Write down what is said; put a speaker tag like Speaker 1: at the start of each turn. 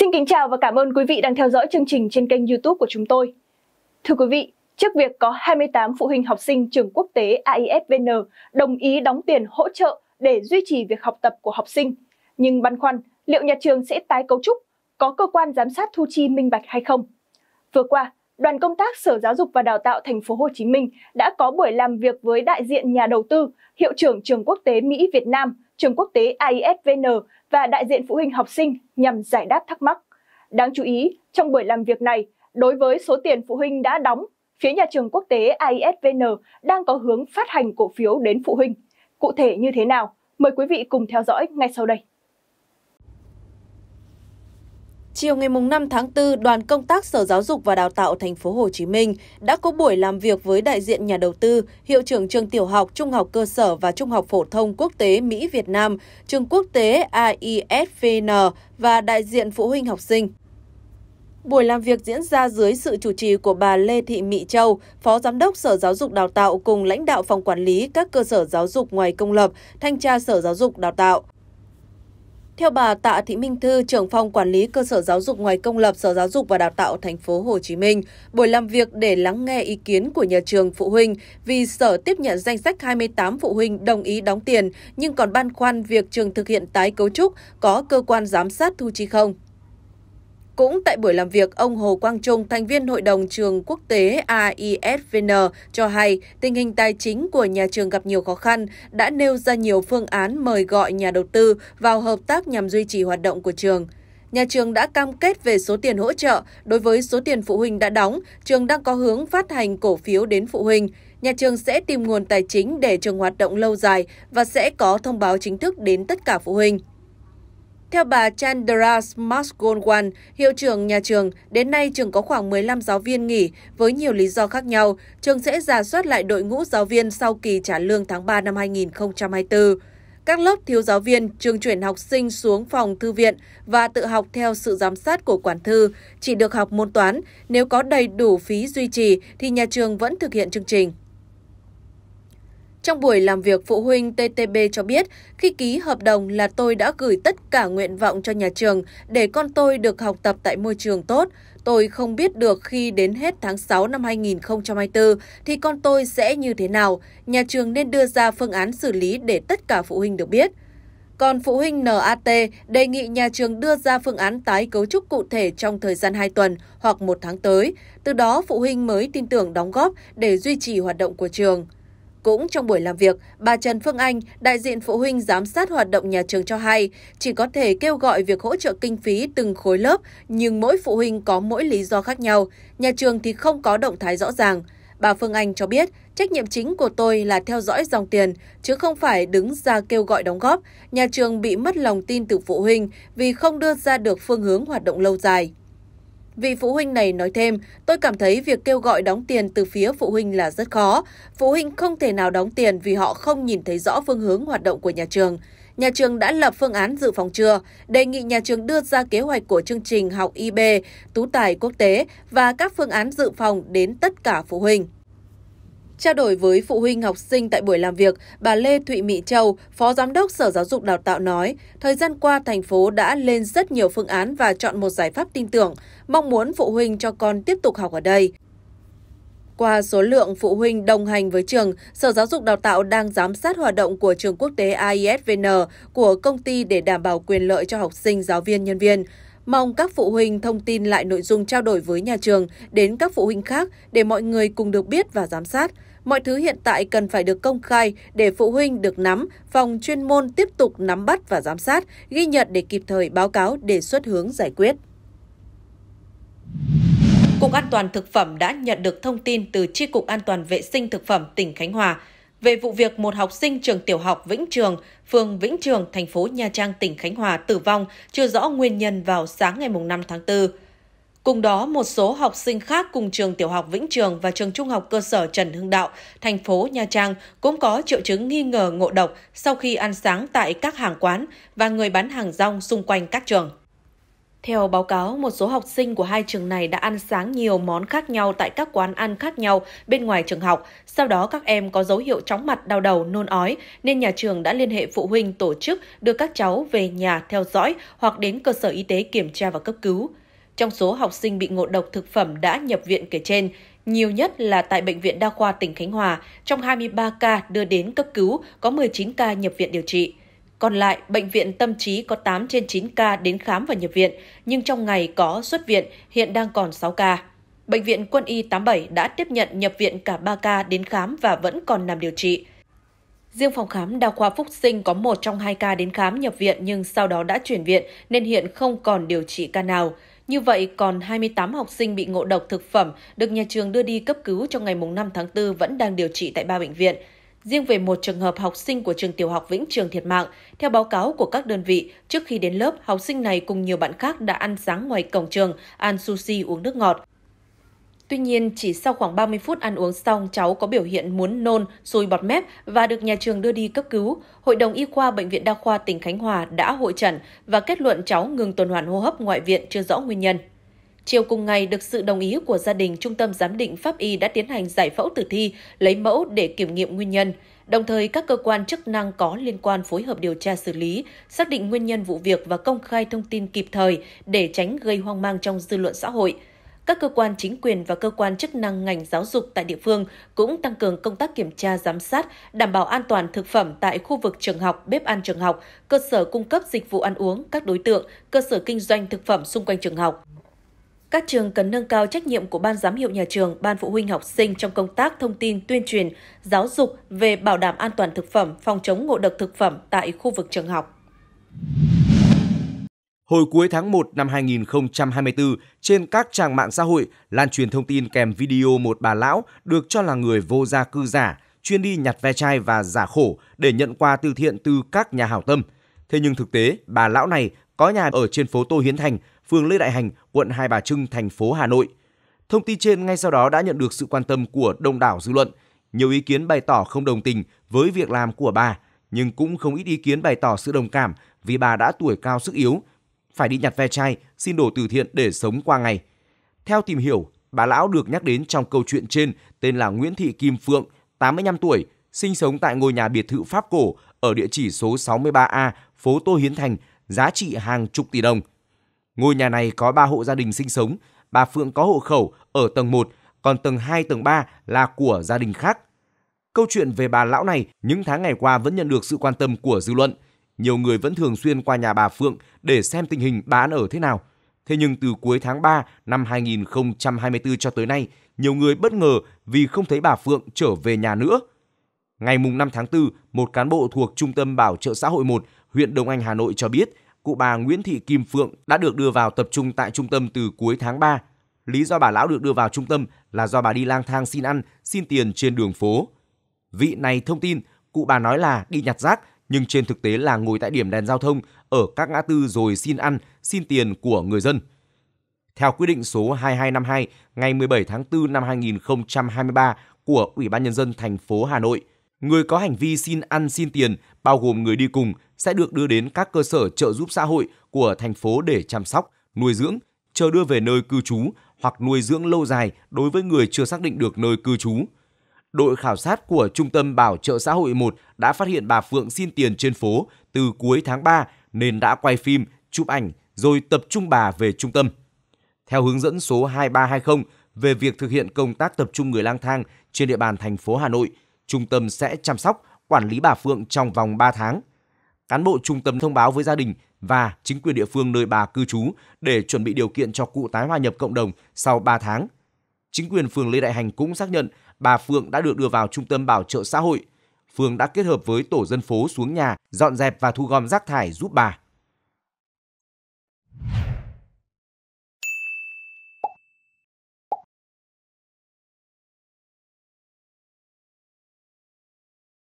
Speaker 1: Xin kính chào và cảm ơn quý vị đang theo dõi chương trình trên kênh YouTube của chúng tôi. Thưa quý vị, trước việc có 28 phụ huynh học sinh trường quốc tế AISVN đồng ý đóng tiền hỗ trợ để duy trì việc học tập của học sinh, nhưng băn khoăn liệu nhà trường sẽ tái cấu trúc, có cơ quan giám sát thu chi minh bạch hay không? Vừa qua, đoàn công tác Sở Giáo dục và Đào tạo Thành phố Hồ Chí Minh đã có buổi làm việc với đại diện nhà đầu tư, hiệu trưởng trường quốc tế Mỹ Việt Nam trường quốc tế AISVN và đại diện phụ huynh học sinh nhằm giải đáp thắc mắc. Đáng chú ý, trong buổi làm việc này, đối với số tiền phụ huynh đã đóng, phía nhà trường quốc tế AISVN đang có hướng phát hành cổ phiếu đến phụ huynh. Cụ thể như thế nào? Mời quý vị cùng theo dõi ngay sau đây. Chiều ngày 5 tháng 4, đoàn công tác Sở Giáo dục và Đào tạo Thành phố Hồ Chí Minh đã có buổi làm việc với đại diện nhà đầu tư, hiệu trưởng trường tiểu học, trung học cơ sở và trung học phổ thông quốc tế Mỹ Việt Nam, trường quốc tế AISVN và đại diện phụ huynh học sinh. Buổi làm việc diễn ra dưới sự chủ trì của bà Lê Thị Mỹ Châu, Phó Giám đốc Sở Giáo dục Đào tạo cùng lãnh đạo phòng quản lý các cơ sở giáo dục ngoài công lập, thanh tra Sở Giáo dục Đào tạo. Theo bà Tạ Thị Minh Thư, trưởng phòng quản lý cơ sở giáo dục ngoài công lập Sở Giáo dục và Đào tạo thành phố Hồ Chí Minh, buổi làm việc để lắng nghe ý kiến của nhà trường phụ huynh vì sở tiếp nhận danh sách 28 phụ huynh đồng ý đóng tiền nhưng còn băn khoăn việc trường thực hiện tái cấu trúc có cơ quan giám sát thu chi không. Cũng tại buổi làm việc, ông Hồ Quang Trung, thành viên Hội đồng trường quốc tế AISVN, cho hay tình hình tài chính của nhà trường gặp nhiều khó khăn, đã nêu ra nhiều phương án mời gọi nhà đầu tư vào hợp tác nhằm duy trì hoạt động của trường. Nhà trường đã cam kết về số tiền hỗ trợ. Đối với số tiền phụ huynh đã đóng, trường đang có hướng phát hành cổ phiếu đến phụ huynh. Nhà trường sẽ tìm nguồn tài chính để trường hoạt động lâu dài và sẽ có thông báo chính thức đến tất cả phụ huynh. Theo bà Chandra Smasgolwan, hiệu trưởng nhà trường, đến nay trường có khoảng 15 giáo viên nghỉ với nhiều lý do khác nhau. Trường sẽ giả soát lại đội ngũ giáo viên sau kỳ trả lương tháng 3 năm 2024. Các lớp thiếu giáo viên, trường chuyển học sinh xuống phòng thư viện và tự học theo sự giám sát của quản thư, chỉ được học môn toán. Nếu có đầy đủ phí duy trì thì nhà trường vẫn thực hiện chương trình. Trong buổi làm việc, phụ huynh TTB cho biết, khi ký hợp đồng là tôi đã gửi tất cả nguyện vọng cho nhà trường để con tôi được học tập tại môi trường tốt. Tôi không biết được khi đến hết tháng 6 năm 2024 thì con tôi sẽ như thế nào. Nhà trường nên đưa ra phương án xử lý để tất cả phụ huynh được biết. Còn phụ huynh NAT đề nghị nhà trường đưa ra phương án tái cấu trúc cụ thể trong thời gian 2 tuần hoặc 1 tháng tới. Từ đó, phụ huynh mới tin tưởng đóng góp để duy trì hoạt động của trường. Cũng trong buổi làm việc, bà Trần Phương Anh, đại diện phụ huynh giám sát hoạt động nhà trường cho hay, chỉ có thể kêu gọi việc hỗ trợ kinh phí từng khối lớp, nhưng mỗi phụ huynh có mỗi lý do khác nhau, nhà trường thì không có động thái rõ ràng. Bà Phương Anh cho biết, trách nhiệm chính của tôi là theo dõi dòng tiền, chứ không phải đứng ra kêu gọi đóng góp. Nhà trường bị mất lòng tin từ phụ huynh vì không đưa ra được phương hướng hoạt động lâu dài. Vị phụ huynh này nói thêm, tôi cảm thấy việc kêu gọi đóng tiền từ phía phụ huynh là rất khó. Phụ huynh không thể nào đóng tiền vì họ không nhìn thấy rõ phương hướng hoạt động của nhà trường. Nhà trường đã lập phương án dự phòng chưa, đề nghị nhà trường đưa ra kế hoạch của chương trình học IB, tú tài quốc tế và các phương án dự phòng đến tất cả phụ huynh. Trao đổi với phụ huynh học sinh tại buổi làm việc, bà Lê Thụy Mỹ Châu, Phó Giám đốc Sở Giáo dục Đào tạo nói, thời gian qua thành phố đã lên rất nhiều phương án và chọn một giải pháp tin tưởng, mong muốn phụ huynh cho con tiếp tục học ở đây. Qua số lượng phụ huynh đồng hành với trường, Sở Giáo dục Đào tạo đang giám sát hoạt động của trường quốc tế AISVN của công ty để đảm bảo quyền lợi cho học sinh, giáo viên, nhân viên. Mong các phụ huynh thông tin lại nội dung trao đổi với nhà trường đến các phụ huynh khác để mọi người cùng được biết và giám sát. Mọi thứ hiện tại cần phải được công khai để phụ huynh được nắm, phòng chuyên môn tiếp tục nắm bắt và giám sát, ghi nhận để kịp thời báo cáo đề xuất hướng giải quyết. Cục An toàn Thực phẩm đã nhận được thông tin từ Tri Cục An toàn Vệ sinh Thực phẩm tỉnh Khánh Hòa về vụ việc một học sinh trường tiểu học Vĩnh Trường, phường Vĩnh Trường, thành phố Nha Trang, tỉnh Khánh Hòa tử vong chưa rõ nguyên nhân vào sáng ngày 5 tháng 4. Cùng đó, một số học sinh khác cùng trường tiểu học Vĩnh Trường và trường trung học cơ sở Trần Hưng Đạo, thành phố Nha Trang cũng có triệu chứng nghi ngờ ngộ độc sau khi ăn sáng tại các hàng quán và người bán hàng rong xung quanh các trường. Theo báo cáo, một số học sinh của hai trường này đã ăn sáng nhiều món khác nhau tại các quán ăn khác nhau bên ngoài trường học. Sau đó các em có dấu hiệu chóng mặt, đau đầu, nôn ói nên nhà trường đã liên hệ phụ huynh tổ chức đưa các cháu về nhà theo dõi hoặc đến cơ sở y tế kiểm tra và cấp cứu. Trong số học sinh bị ngộ độc thực phẩm đã nhập viện kể trên, nhiều nhất là tại Bệnh viện Đa khoa tỉnh Khánh Hòa, trong 23 ca đưa đến cấp cứu, có 19 ca nhập viện điều trị. Còn lại, bệnh viện tâm trí có 8 trên 9 ca đến khám và nhập viện, nhưng trong ngày có xuất viện, hiện đang còn 6 ca. Bệnh viện Quân y 87 đã tiếp nhận nhập viện cả 3 ca đến khám và vẫn còn nằm điều trị. Riêng phòng khám đa khoa Phúc Sinh có một trong hai ca đến khám nhập viện nhưng sau đó đã chuyển viện nên hiện không còn điều trị ca nào. Như vậy, còn 28 học sinh bị ngộ độc thực phẩm được nhà trường đưa đi cấp cứu trong ngày 5 tháng 4 vẫn đang điều trị tại ba bệnh viện. Riêng về một trường hợp học sinh của trường tiểu học Vĩnh Trường thiệt mạng, theo báo cáo của các đơn vị, trước khi đến lớp, học sinh này cùng nhiều bạn khác đã ăn sáng ngoài cổng trường, ăn sushi uống nước ngọt. Tuy nhiên, chỉ sau khoảng 30 phút ăn uống xong, cháu có biểu hiện muốn nôn, sôi bọt mép và được nhà trường đưa đi cấp cứu. Hội đồng Y khoa Bệnh viện Đa khoa tỉnh Khánh Hòa đã hội trần và kết luận cháu ngừng tuần hoàn hô hấp ngoại viện chưa rõ nguyên nhân. Chiều cùng ngày, được sự đồng ý của gia đình, Trung tâm Giám định Pháp y đã tiến hành giải phẫu tử thi, lấy mẫu để kiểm nghiệm nguyên nhân. Đồng thời, các cơ quan chức năng có liên quan phối hợp điều tra xử lý, xác định nguyên nhân vụ việc và công khai thông tin kịp thời để tránh gây hoang mang trong dư luận xã hội. Các cơ quan chính quyền và cơ quan chức năng ngành giáo dục tại địa phương cũng tăng cường công tác kiểm tra giám sát, đảm bảo an toàn thực phẩm tại khu vực trường học, bếp ăn trường học, cơ sở cung cấp dịch vụ ăn uống, các đối tượng, cơ sở kinh doanh thực phẩm xung quanh trường học. Các trường cần nâng cao trách nhiệm của ban giám hiệu nhà trường, ban phụ huynh học sinh trong công tác thông tin tuyên truyền, giáo dục về bảo đảm an toàn thực phẩm, phòng chống ngộ độc thực phẩm tại khu vực trường học.
Speaker 2: Hồi cuối tháng 1 năm 2024, trên các trang mạng xã hội lan truyền thông tin kèm video một bà lão được cho là người vô gia cư giả, chuyên đi nhặt ve chai và giả khổ để nhận quà từ thiện từ các nhà hảo tâm. Thế nhưng thực tế, bà lão này có nhà ở trên phố Tô Hiến Thành, phường Lê Đại Hành, quận Hai Bà Trưng, thành phố Hà Nội. Thông tin trên ngay sau đó đã nhận được sự quan tâm của đông đảo dư luận. Nhiều ý kiến bày tỏ không đồng tình với việc làm của bà, nhưng cũng không ít ý kiến bày tỏ sự đồng cảm vì bà đã tuổi cao sức yếu, phải đi nhặt ve chai, xin đồ từ thiện để sống qua ngày. Theo tìm hiểu, bà lão được nhắc đến trong câu chuyện trên tên là Nguyễn Thị Kim Phượng, 85 tuổi, sinh sống tại ngôi nhà biệt thự Pháp cổ ở địa chỉ số 63A, phố Tô Hiến Thành, giá trị hàng chục tỷ đồng – Ngôi nhà này có 3 hộ gia đình sinh sống, bà Phượng có hộ khẩu ở tầng 1, còn tầng 2, tầng 3 là của gia đình khác. Câu chuyện về bà lão này những tháng ngày qua vẫn nhận được sự quan tâm của dư luận. Nhiều người vẫn thường xuyên qua nhà bà Phượng để xem tình hình bà ăn ở thế nào. Thế nhưng từ cuối tháng 3 năm 2024 cho tới nay, nhiều người bất ngờ vì không thấy bà Phượng trở về nhà nữa. Ngày mùng 5 tháng 4, một cán bộ thuộc Trung tâm Bảo trợ xã hội 1, huyện Đông Anh, Hà Nội cho biết cụ bà Nguyễn Thị Kim Phượng đã được đưa vào tập trung tại trung tâm từ cuối tháng 3. Lý do bà lão được đưa vào trung tâm là do bà đi lang thang xin ăn, xin tiền trên đường phố. Vị này thông tin, cụ bà nói là đi nhặt rác, nhưng trên thực tế là ngồi tại điểm đèn giao thông ở các ngã tư rồi xin ăn, xin tiền của người dân. Theo quyết định số 2252 ngày 17 tháng 4 năm 2023 của Ủy ban nhân dân thành phố Hà Nội – Người có hành vi xin ăn xin tiền, bao gồm người đi cùng, sẽ được đưa đến các cơ sở trợ giúp xã hội của thành phố để chăm sóc, nuôi dưỡng, chờ đưa về nơi cư trú hoặc nuôi dưỡng lâu dài đối với người chưa xác định được nơi cư trú. Đội khảo sát của Trung tâm Bảo trợ xã hội 1 đã phát hiện bà Phượng xin tiền trên phố từ cuối tháng 3 nên đã quay phim, chụp ảnh rồi tập trung bà về trung tâm. Theo hướng dẫn số 2320 về việc thực hiện công tác tập trung người lang thang trên địa bàn thành phố Hà Nội – trung tâm sẽ chăm sóc, quản lý bà Phượng trong vòng 3 tháng. Cán bộ trung tâm thông báo với gia đình và chính quyền địa phương nơi bà cư trú để chuẩn bị điều kiện cho cụ tái hòa nhập cộng đồng sau 3 tháng. Chính quyền phường Lê Đại Hành cũng xác nhận bà Phượng đã được đưa vào trung tâm bảo trợ xã hội. Phường đã kết hợp với tổ dân phố xuống nhà dọn dẹp và thu gom rác thải giúp bà.